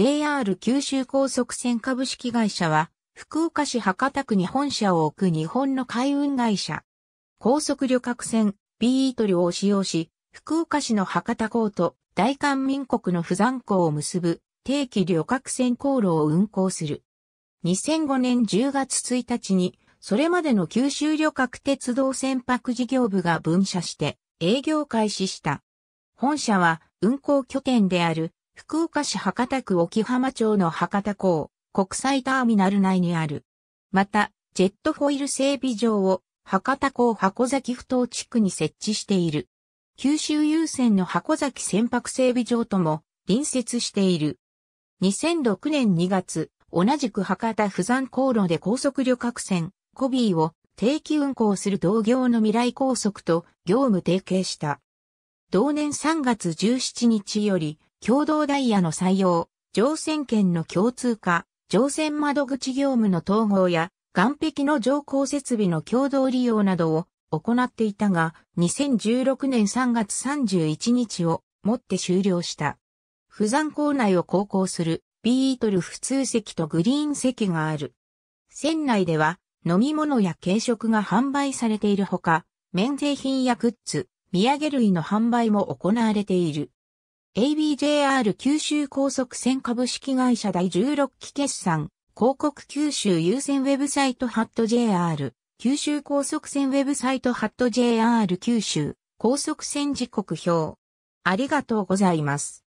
JR 九州高速線株式会社は、福岡市博多区に本社を置く日本の海運会社。高速旅客船、ビートルを使用し、福岡市の博多港と大韓民国の不山港を結ぶ定期旅客船航路を運航する。2005年10月1日に、それまでの九州旅客鉄道船舶事業部が分社して営業開始した。本社は運航拠点である福岡市博多区沖浜町の博多港国際ターミナル内にある。また、ジェットフォイル整備場を博多港箱崎不当地区に設置している。九州優先の箱崎船舶整備場とも隣接している。2006年2月、同じく博多不山航路で高速旅客船、コビーを定期運行する同業の未来高速と業務提携した。同年3月17日より、共同ダイヤの採用、乗船券の共通化、乗船窓口業務の統合や、岸壁の乗降設備の共同利用などを行っていたが、2016年3月31日をもって終了した。富山港内を航行するビートル普通席とグリーン席がある。船内では飲み物や軽食が販売されているほか、免税品やグッズ、土産類の販売も行われている。ABJR 九州高速船株式会社第16期決算、広告九州優先ウェブサイトハット JR、九州高速船ウェブサイトハット JR 九州、高速船時刻表。ありがとうございます。